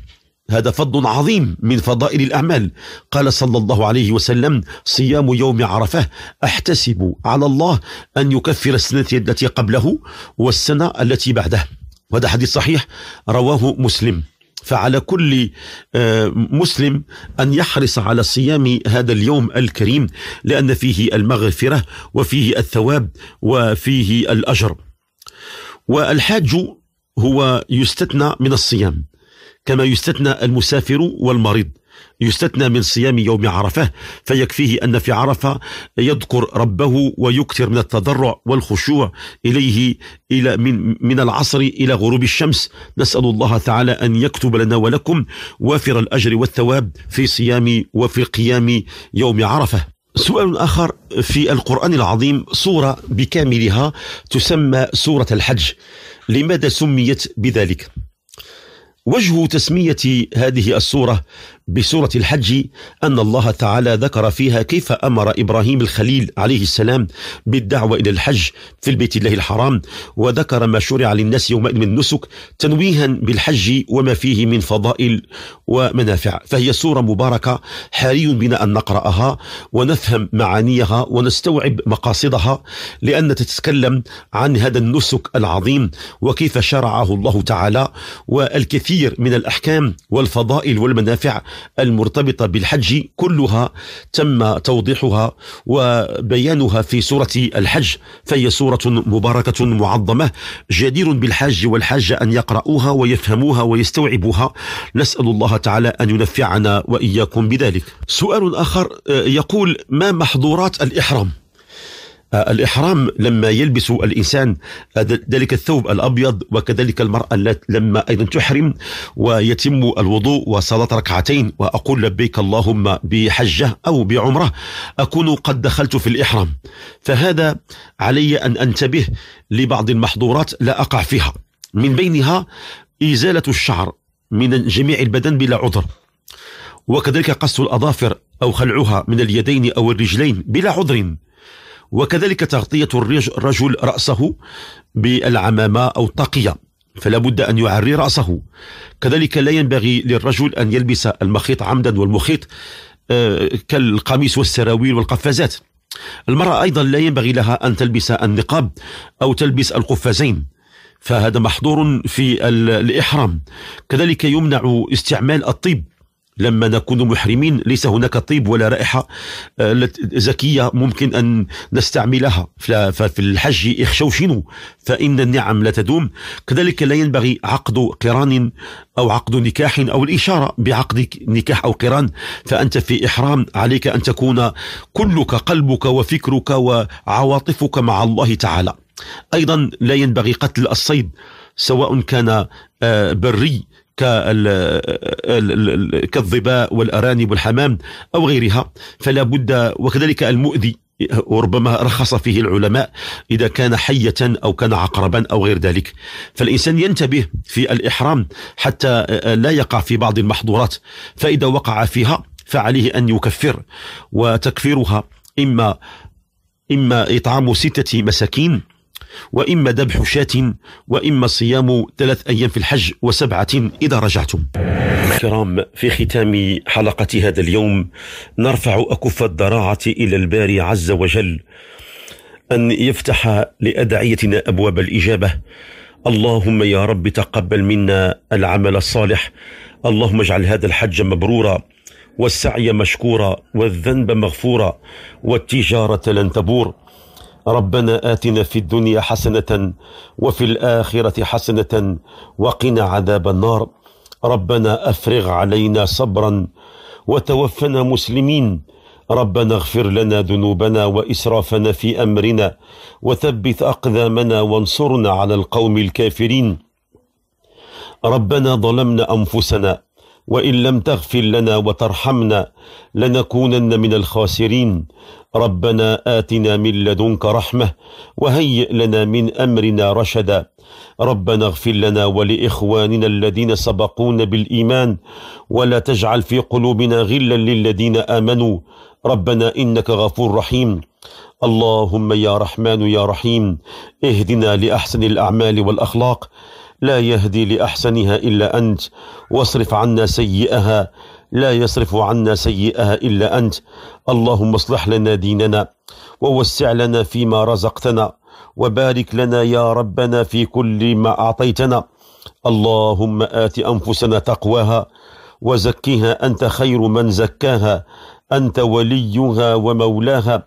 هذا فضل عظيم من فضائل الأعمال قال صلى الله عليه وسلم صيام يوم عرفة أحتسب على الله أن يكفر السنة التي قبله والسنة التي بعده وهذا حديث صحيح رواه مسلم فعلى كل آه، مسلم ان يحرص على صيام هذا اليوم الكريم لان فيه المغفره وفيه الثواب وفيه الاجر والحاج هو يستثنى من الصيام كما يستثنى المسافر والمريض يستثنى من صيام يوم عرفة فيكفيه أن في عرفة يذكر ربه ويكثر من التضرع والخشوع إليه إلى من, من العصر إلى غروب الشمس نسأل الله تعالى أن يكتب لنا ولكم وافر الأجر والثواب في صيام وفي قيام يوم عرفة سؤال آخر في القرآن العظيم سورة بكاملها تسمى سورة الحج لماذا سميت بذلك؟ وجه تسمية هذه السورة بسورة الحج أن الله تعالى ذكر فيها كيف أمر إبراهيم الخليل عليه السلام بالدعوة إلى الحج في البيت الله الحرام وذكر ما شرع للناس يومئذ من نسك تنويها بالحج وما فيه من فضائل ومنافع فهي سورة مباركة حري بنا أن نقرأها ونفهم معانيها ونستوعب مقاصدها لأن تتكلم عن هذا النسك العظيم وكيف شرعه الله تعالى والكثير من الأحكام والفضائل والمنافع المرتبطة بالحج كلها تم توضيحها وبيانها في سورة الحج فهي سورة مباركة معظمة جدير بالحاج والحاجة أن يقرأوها ويفهموها ويستوعبوها نسأل الله تعالى أن ينفعنا وإياكم بذلك سؤال آخر آه، يقول ما محظورات الإحرام آه، الإحرام لما يلبس الإنسان آه، ذلك الثوب الأبيض وكذلك المرأة لما أيضا تحرم ويتم الوضوء وصلاة ركعتين وأقول لبيك اللهم بحجة أو بعمرة أكون قد دخلت في الإحرام فهذا علي أن أنتبه لبعض المحظورات لا أقع فيها من بينها إزالة الشعر من جميع البدن بلا عذر وكذلك قص الأظافر أو خلعها من اليدين أو الرجلين بلا عذر وكذلك تغطية الرجل رأسه بالعمامة أو طاقية فلا بد أن يعري رأسه كذلك لا ينبغي للرجل أن يلبس المخيط عمدا والمخيط آه، كالقميص والسراويل والقفازات المرأة أيضا لا ينبغي لها أن تلبس النقاب أو تلبس القفازين فهذا محظور في الإحرام كذلك يمنع استعمال الطيب لما نكون محرمين ليس هناك طيب ولا رائحة آه، زكية ممكن أن نستعملها ففي الحج اخشوشنوا فإن النعم لا تدوم كذلك لا ينبغي عقد قران أو عقد نكاح أو الإشارة بعقد نكاح أو قران فأنت في إحرام عليك أن تكون كلك قلبك وفكرك وعواطفك مع الله تعالى أيضا لا ينبغي قتل الصيد سواء كان آه، بري كالظباء والأرانب والحمام أو غيرها فلا بد وكذلك المؤذي وربما رخص فيه العلماء إذا كان حية أو كان عقربا أو غير ذلك فالإنسان ينتبه في الإحرام حتى لا يقع في بعض المحظورات فإذا وقع فيها فعليه أن يكفر وتكفيرها إما إما إطعام ستة مساكين وإما ذبح شاة وإما صيام ثلاث أيام في الحج وسبعة إذا رجعتم كرام في ختام حلقة هذا اليوم نرفع أكف الضراعة إلى الباري عز وجل أن يفتح لأدعيتنا أبواب الإجابة اللهم يا رب تقبل منا العمل الصالح اللهم اجعل هذا الحج مبرورا والسعي مشكورا والذنب مغفورا والتجارة لن تبور ربنا آتنا في الدنيا حسنة وفي الآخرة حسنة وقنا عذاب النار ربنا أفرغ علينا صبرا وتوفنا مسلمين ربنا اغفر لنا ذنوبنا وإسرافنا في أمرنا وثبت أقدامنا وانصرنا على القوم الكافرين ربنا ظلمنا أنفسنا وإن لم تغفر لنا وترحمنا لنكونن من الخاسرين ربنا آتنا من لدنك رحمة وهيئ لنا من أمرنا رشدا ربنا اغفر لنا ولإخواننا الذين سبقونا بالإيمان ولا تجعل في قلوبنا غلا للذين آمنوا ربنا إنك غفور رحيم اللهم يا رحمن يا رحيم اهدنا لأحسن الأعمال والأخلاق لا يهدي لأحسنها إلا أنت واصرف عنا سيئها لا يصرف عنا سيئها إلا أنت اللهم اصلح لنا ديننا ووسع لنا فيما رزقتنا وبارك لنا يا ربنا في كل ما أعطيتنا اللهم آت أنفسنا تقواها وزكها أنت خير من زكاها أنت وليها ومولاها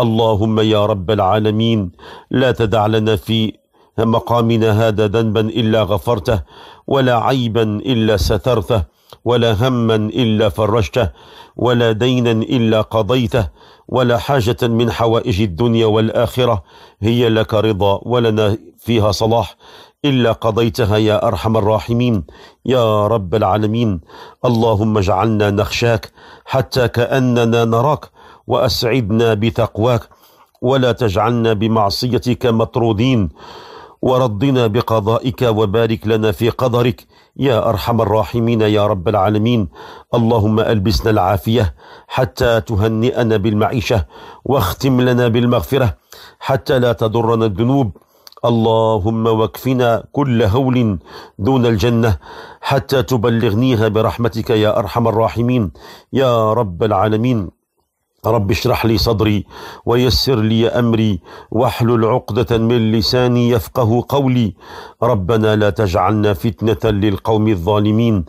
اللهم يا رب العالمين لا تدع لنا في مقامنا هذا ذنبا إلا غفرته ولا عيبا إلا سترته ولا هما إلا فرجته ولا دينا إلا قضيته ولا حاجة من حوائج الدنيا والآخرة هي لك رضا ولنا فيها صلاح إلا قضيتها يا أرحم الراحمين يا رب العالمين اللهم اجعلنا نخشاك حتى كأننا نراك وأسعدنا بتقواك ولا تجعلنا بمعصيتك مطرودين وردنا بقضائك وبارك لنا في قدرك يا ارحم الراحمين يا رب العالمين اللهم البسنا العافيه حتى تهنئنا بالمعيشه واختم لنا بالمغفره حتى لا تضرنا الذنوب اللهم واكفنا كل هول دون الجنه حتى تبلغنيها برحمتك يا ارحم الراحمين يا رب العالمين رب اشرح لي صدري ويسر لي امري واحلل عقدة من لساني يفقه قولي ربنا لا تجعلنا فتنة للقوم الظالمين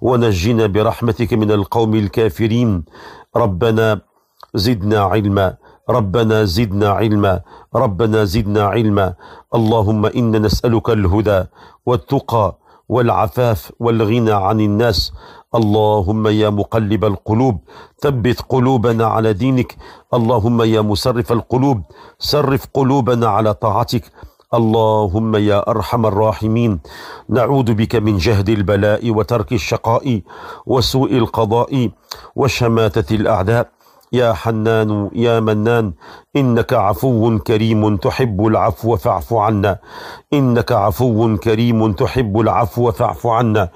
ونجنا برحمتك من القوم الكافرين ربنا زدنا علما ربنا زدنا علما ربنا زدنا علما اللهم انا نسألك الهدى والتقى والعفاف والغنى عن الناس اللهم يا مقلب القلوب ثبت قلوبنا على دينك اللهم يا مسرف القلوب صرف قلوبنا على طاعتك اللهم يا ارحم الراحمين نعوذ بك من جهد البلاء وترك الشقاء وسوء القضاء وشماته الاعداء يا حنان يا منان إنك عفو كريم تحب العفو فاعف عنا إنك عفو كريم تحب العفو فاعف عنا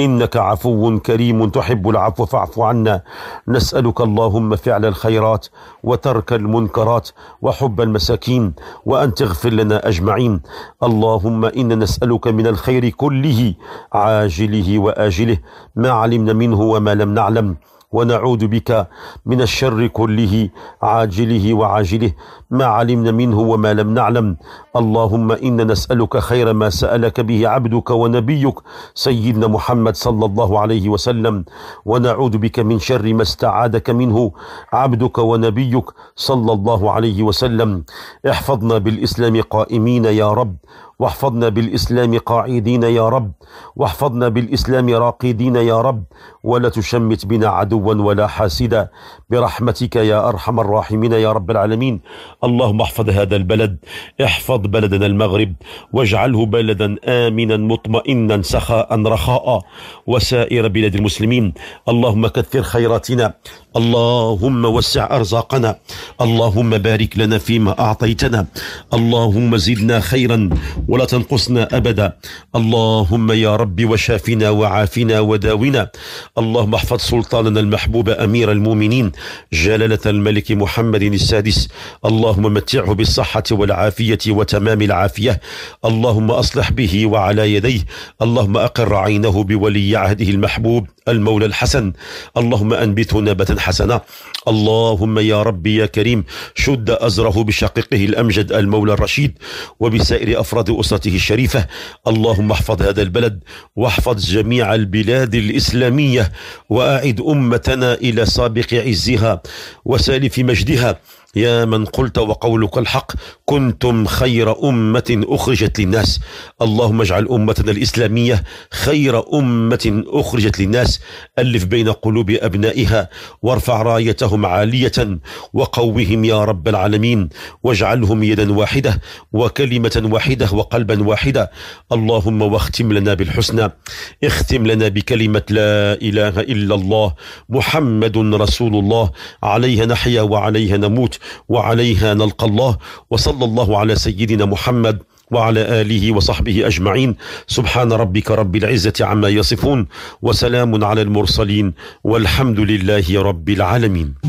إنك عفو كريم تحب العفو فاعف عنا نسألك اللهم فعل الخيرات وترك المنكرات وحب المساكين وأن تغفر لنا أجمعين اللهم إنا نسألك من الخير كله عاجله وآجله ما علمنا منه وما لم نعلم ونعوذ بك من الشر كله عاجله وعاجله ما علمنا منه وما لم نعلم اللهم إنا نسألك خير ما سألك به عبدك ونبيك سيدنا محمد صلى الله عليه وسلم ونعوذ بك من شر ما استعاذك منه عبدك ونبيك صلى الله عليه وسلم احفظنا بالإسلام قائمين يا رب واحفظنا بالإسلام قاعدين يا رب واحفظنا بالإسلام راقدين يا رب ولا تشمت بنا عدوا ولا حاسدا برحمتك يا أرحم الراحمين يا رب العالمين اللهم احفظ هذا البلد احفظ بلدنا المغرب واجعله بلدا آمنا مطمئنا سخاء رخاء وسائر بلاد المسلمين اللهم كثر خيراتنا اللهم وسع أرزاقنا اللهم بارك لنا فيما أعطيتنا اللهم زدنا خيرا ولا تنقصنا أبدا اللهم يا رب وشافنا وعافنا وداونا اللهم احفظ سلطاننا المحبوب أمير المؤمنين جلالة الملك محمد السادس اللهم متعه بالصحة والعافية وتمام العافية اللهم أصلح به وعلى يديه اللهم أقر عينه بولي عهده المحبوب المولى الحسن اللهم أنبته نبة حسنة اللهم يا ربي يا كريم شد أزره بشقيقه الأمجد المولى الرشيد وبسائر أفراد أسرته الشريفة اللهم احفظ هذا البلد واحفظ جميع البلاد الإسلامية وأعد أمتنا إلى سابق عزها وسالف مجدها يا من قلت وقولك الحق كنتم خير أمة أخرجت للناس اللهم اجعل أمتنا الإسلامية خير أمة أخرجت للناس ألف بين قلوب أبنائها وارفع رايتهم عالية وقوهم يا رب العالمين واجعلهم يدا واحدة وكلمة واحدة وقلبا واحدة اللهم واختم لنا بالحسنى اختم لنا بكلمة لا إله إلا الله محمد رسول الله عليها نحيا وعليها نموت وعليها نلقى الله وصلى الله على سيدنا محمد وعلى آله وصحبه أجمعين سبحان ربك رب العزة عما يصفون وسلام على المرسلين والحمد لله رب العالمين